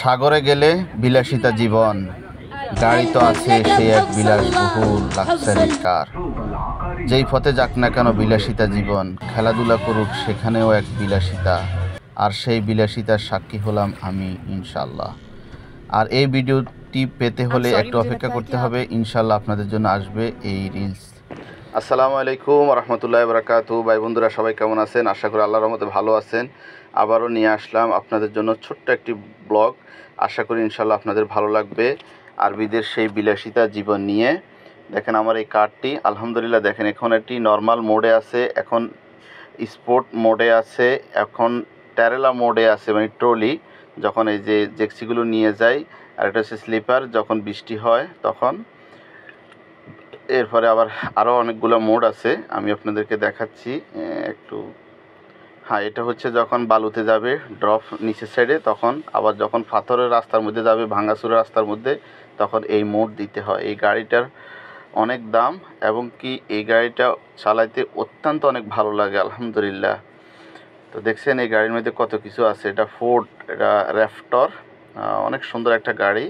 সাগরে গেলে বিলাসিতা জীবন গাড়ি তো আছে সেই এক বিলাসবহুল লাক্সারি কার যেই পথে যাক না কেন বিলাসিতা জীবন খেলাধুলা করুক সেখানেও এক বিলাসিতা আর সেই বিলাসিতার সাক্ষী হলাম আমি ইনশাল্লাহ আর এই ভিডিওটি পেতে হলে একটু অপেক্ষা করতে হবে ইনশাল্লাহ আপনাদের জন্য আসবে এই রিলস আসসালামু আলাইকুম রহমতুল্লাহ বরাকাতু ভাই বন্ধুরা সবাই কেমন আছেন আশা করি আল্লাহর রহমতে ভালো আছেন আবারও নিয়ে আসলাম আপনাদের জন্য ছোট্ট একটি ব্লগ আশা করি ইনশাল্লাহ আপনাদের ভালো লাগবে আরবিদের সেই বিলাসিতা জীবন নিয়ে দেখেন আমার এই কার্ডটি আলহামদুলিল্লাহ দেখেন এখন একটি নর্মাল মোডে আছে এখন স্পোর্ট মোডে আছে এখন ট্যারেলা মোডে আছে মানে ট্রলি যখন এই যে জেক্সিগুলো নিয়ে যাই আর এটা হচ্ছে স্লিপার যখন বৃষ্টি হয় তখন এরপরে আবার আরও অনেকগুলো মোড আছে আমি আপনাদেরকে দেখাচ্ছি একটু হ্যাঁ এটা হচ্ছে যখন বালুতে যাবে ড্রপ নিচের সাইডে তখন আবার যখন পাথরের রাস্তার মধ্যে যাবে ভাঙ্গাসুরের রাস্তার মধ্যে তখন এই মোড় দিতে হয় এই গাড়িটার অনেক দাম এবং কি এই গাড়িটা চালাইতে অত্যন্ত অনেক ভালো লাগে আলহামদুলিল্লাহ তো দেখছেন এই গাড়ির মধ্যে কত কিছু আছে এটা ফোর্ড এটা র্যাফটর অনেক সুন্দর একটা গাড়ি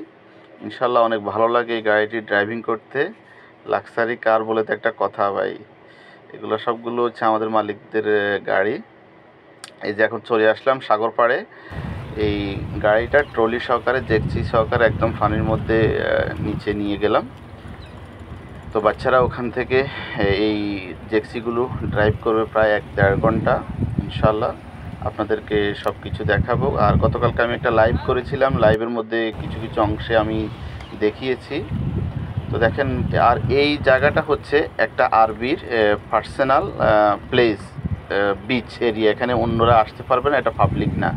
ইনশাল্লাহ অনেক ভালো লাগে এই গাড়িটি ড্রাইভিং করতে লাক্সারি কার বলে তো একটা কথা ভাই এগুলো সবগুলো হচ্ছে আমাদের মালিকদের গাড়ি এই যে এখন চলে আসলাম সাগর পাড়ে এই গাড়িটা ট্রলি সহকারে দেখছি সহকারে একদম ফানির মধ্যে নিচে নিয়ে গেলাম তো বাচ্চারা ওখান থেকে এই জেক্সিগুলো ড্রাইভ করবে প্রায় এক দেড় ঘন্টা ইনশাল্লাহ আপনাদেরকে সব কিছু দেখাবো আর গতকালকে আমি একটা লাইভ করেছিলাম লাইভের মধ্যে কিছু কিছু অংশে আমি দেখিয়েছি তো দেখেন আর এই জায়গাটা হচ্ছে একটা আরবির পার্সোনাল প্লেস বিচ এরিয়া এখানে অন্যরা আসতে পারবে না এটা পাবলিক না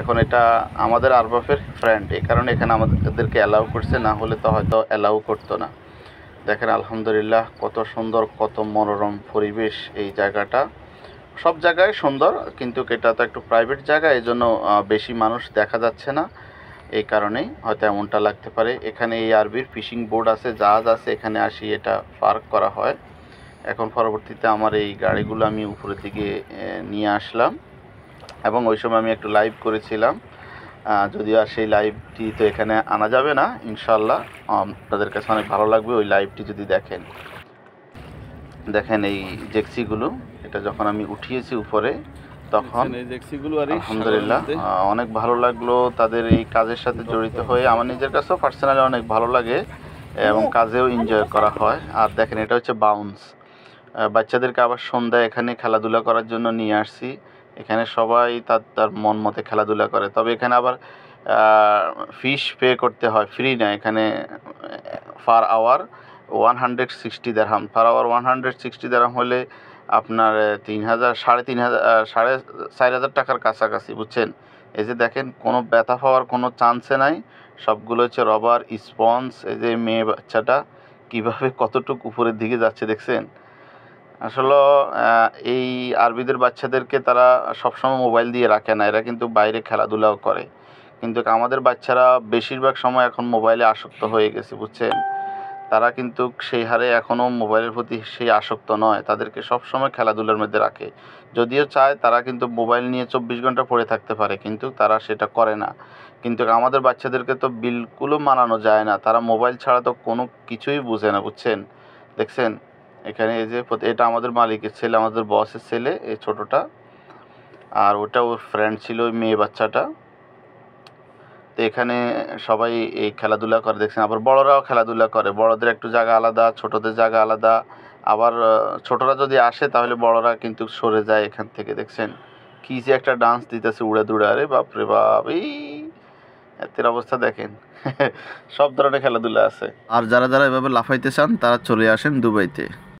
এখন এটা আমাদের আরবাফের ফ্রেন্ড এ কারণে এখানে আমাদেরকে অ্যালাউ করছে না হলে তো হয়তো অ্যালাউ করতো না দেখেন আলহামদুলিল্লাহ কত সুন্দর কত মনোরম পরিবেশ এই জায়গাটা সব জায়গায় সুন্দর কিন্তু এটা তো একটু প্রাইভেট জায়গা এই জন্য বেশি মানুষ দেখা যাচ্ছে না এই কারণেই হয়তো এমনটা লাগতে পারে এখানে এই আরবির ফিশিং বোর্ড আছে জাহাজ আছে এখানে আসি এটা পার্ক করা হয় এখন পরবর্তীতে আমার এই গাড়িগুলো আমি উপরের দিকে নিয়ে আসলাম এবং ওই সময় আমি একটু লাইভ করেছিলাম যদিও আর সেই লাইভটি তো এখানে আনা যাবে না ইনশাল্লাহ তাদের কাছে অনেক ভালো লাগবে ওই লাইভটি যদি দেখেন দেখেন এই জেক্সিগুলো এটা যখন আমি উঠিয়েছি উপরে তখন আলহামদুলিল্লাহ অনেক ভালো লাগলো তাদের এই কাজের সাথে জড়িত হয়ে আমার নিজের কাছেও পার্সোনালি অনেক ভালো লাগে এবং কাজেও এনজয় করা হয় আর দেখেন এটা হচ্ছে বাউন্স বাচ্চাদেরকে আবার সন্ধ্যায় এখানে খেলাধুলা করার জন্য নিয়ে আসছি এখানে সবাই তার তার মন মতে খেলাধুলা করে তবে এখানে আবার ফিস পে করতে হয় ফ্রি না এখানে per hour one hundred sixty dirham per hour one hundred sixty dirham হলে আপনার তিন হাজার সাড়ে তিন হাজার সাড়ে চার হাজার টাকার কাছাকাছি বুঝছেন এই যে দেখেন কোনো ব্যথা পাওয়ার কোনো চান্সে নাই সবগুলো হচ্ছে রবার স্পঞ্জ এই যে মেয়ে বাচ্চাটা কীভাবে কতটুকু উপরের দিকে যাচ্ছে দেখছেন আসলে এই আরবিদের বাচ্চাদেরকে তারা সবসময় মোবাইল দিয়ে রাখে না এরা কিন্তু বাইরে খেলাধুলাও করে কিন্তু আমাদের বাচ্চারা বেশিরভাগ সময় এখন মোবাইলে আসক্ত হয়ে গেছে বুঝছেন তারা কিন্তু সেই হারে এখনও মোবাইলের প্রতি সেই আসক্ত নয় তাদেরকে সবসময় খেলাধুলার মধ্যে রাখে যদিও চায় তারা কিন্তু মোবাইল নিয়ে চব্বিশ ঘন্টা পড়ে থাকতে পারে কিন্তু তারা সেটা করে না কিন্তু আমাদের বাচ্চাদেরকে তো বিলকুলও মানানো যায় না তারা মোবাইল ছাড়া তো কোনো কিছুই বুঝে না বুঝছেন দেখছেন এখানে এই যে এটা আমাদের মালিকের ছেলে আমাদের বসের ছেলে এই ছোটোটা আর ওটা ওর ফ্রেন্ড ছিল ওই মেয়ে বাচ্চাটা তো এখানে সবাই এই খেলাধুলা করে দেখছেন আবার বড়রাও খেলাধুলা করে বড়দের একটু জায়গা আলাদা ছোটদের জায়গা আলাদা আবার ছোটরা যদি আসে তাহলে বড়রা কিন্তু সরে যায় এখান থেকে দেখছেন কী যে একটা ডান্স দিতেছে উড়ে দৌড়ে আরে বাপরে বাপ এই এতের অবস্থা দেখেন সব ধরনের খেলাধুলা আছে আর যারা যারা এভাবে লাফাইতে চান তারা চলে আসেন দুবাইতে